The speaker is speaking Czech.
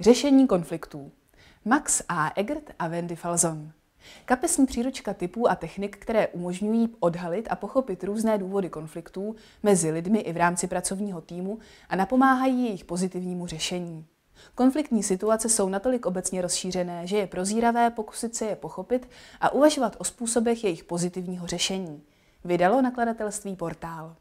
Řešení konfliktů. Max A. Egert a Wendy Falzon. Kapesní příručka typů a technik, které umožňují odhalit a pochopit různé důvody konfliktů mezi lidmi i v rámci pracovního týmu a napomáhají jejich pozitivnímu řešení. Konfliktní situace jsou natolik obecně rozšířené, že je prozíravé pokusit se je pochopit a uvažovat o způsobech jejich pozitivního řešení. Vydalo nakladatelství Portál.